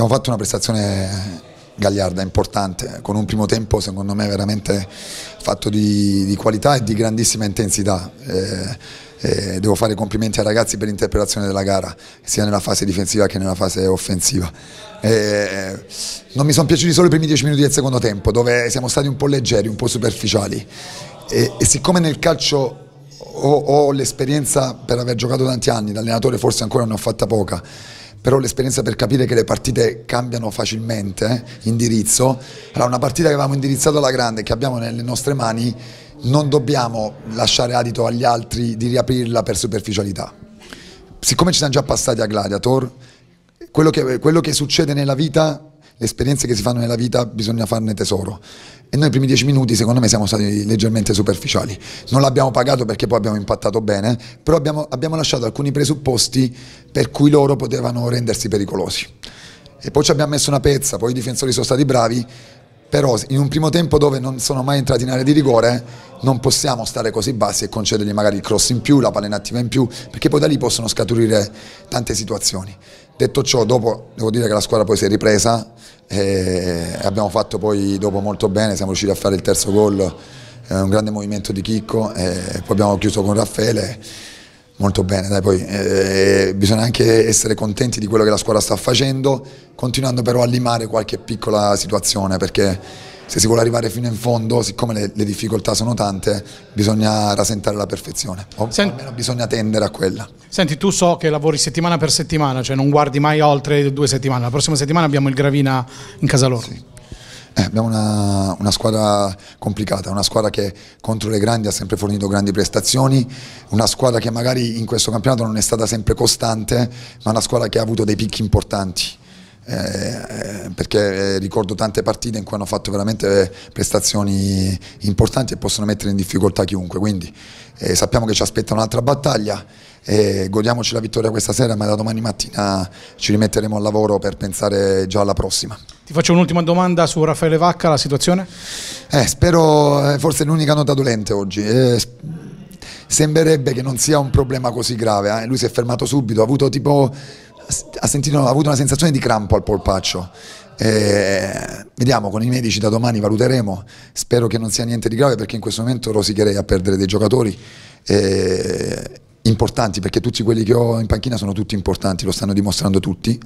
Abbiamo fatto una prestazione gagliarda, importante, con un primo tempo secondo me veramente fatto di, di qualità e di grandissima intensità. Eh, eh, devo fare complimenti ai ragazzi per l'interpretazione della gara, sia nella fase difensiva che nella fase offensiva. Eh, non mi sono piaciuti solo i primi dieci minuti del secondo tempo, dove siamo stati un po' leggeri, un po' superficiali. e, e siccome nel calcio ho, ho l'esperienza per aver giocato tanti anni, da allenatore forse ancora ne ho fatta poca, però l'esperienza per capire che le partite cambiano facilmente eh, indirizzo, allora una partita che avevamo indirizzato alla grande, che abbiamo nelle nostre mani, non dobbiamo lasciare adito agli altri di riaprirla per superficialità. Siccome ci siamo già passati a Gladiator, quello che, quello che succede nella vita le esperienze che si fanno nella vita bisogna farne tesoro. E noi i primi dieci minuti secondo me siamo stati leggermente superficiali. Non l'abbiamo pagato perché poi abbiamo impattato bene, però abbiamo, abbiamo lasciato alcuni presupposti per cui loro potevano rendersi pericolosi. E poi ci abbiamo messo una pezza, poi i difensori sono stati bravi, però in un primo tempo dove non sono mai entrati in area di rigore non possiamo stare così bassi e concedergli magari il cross in più, la palla attiva in più, perché poi da lì possono scaturire tante situazioni. Detto ciò, dopo devo dire che la squadra poi si è ripresa e abbiamo fatto poi dopo molto bene, siamo riusciti a fare il terzo gol, eh, un grande movimento di Chicco e poi abbiamo chiuso con Raffaele Molto bene, dai, poi eh, bisogna anche essere contenti di quello che la squadra sta facendo, continuando però a limare qualche piccola situazione, perché se si vuole arrivare fino in fondo, siccome le, le difficoltà sono tante, bisogna rasentare la perfezione, o Senti, almeno bisogna tendere a quella. Senti, tu so che lavori settimana per settimana, cioè non guardi mai oltre due settimane, la prossima settimana abbiamo il Gravina in casa loro. Sì. Eh, abbiamo una, una, squadra complicata, una squadra che contro le grandi ha sempre fornito grandi prestazioni, una squadra che magari in questo campionato non è stata sempre costante, ma una squadra che ha avuto dei picchi importanti. Eh, perché eh, ricordo tante partite in cui hanno fatto veramente eh, prestazioni importanti e possono mettere in difficoltà chiunque, quindi eh, sappiamo che ci aspetta un'altra battaglia, eh, godiamoci la vittoria questa sera, ma da domani mattina ci rimetteremo al lavoro per pensare già alla prossima. Ti faccio un'ultima domanda su Raffaele Vacca, la situazione? Eh, spero, eh, forse è l'unica nota dolente oggi sembrerebbe che non sia un problema così grave. Eh? Lui si è fermato subito, ha avuto, tipo, ha, sentito, ha avuto una sensazione di crampo al polpaccio. Eh, vediamo con i medici da domani valuteremo, spero che non sia niente di grave perché in questo momento rosicherei a perdere dei giocatori. Eh, importanti perché tutti quelli che ho in panchina sono tutti importanti, lo stanno dimostrando tutti,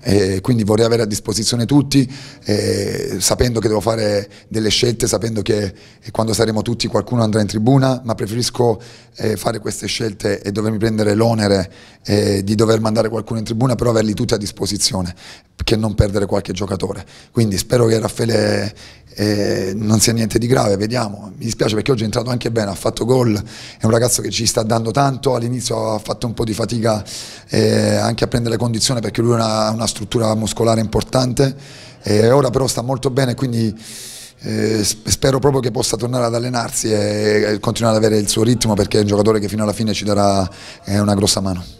eh, quindi vorrei avere a disposizione tutti, eh, sapendo che devo fare delle scelte, sapendo che quando saremo tutti qualcuno andrà in tribuna, ma preferisco eh, fare queste scelte e dovermi prendere l'onere eh, di dover mandare qualcuno in tribuna, però averli tutti a disposizione, che non perdere qualche giocatore. Quindi spero che Raffaele eh, non sia niente di grave, vediamo. Mi dispiace perché oggi è entrato anche bene, ha fatto gol, è un ragazzo che ci sta dando tanto, all'inizio ha fatto un po' di fatica eh, anche a prendere condizione perché lui ha una, una struttura muscolare importante, eh, ora però sta molto bene, quindi eh, spero proprio che possa tornare ad allenarsi e, e, continuare ad avere il suo ritmo perché è un giocatore che fino alla fine ci darà eh, una grossa mano.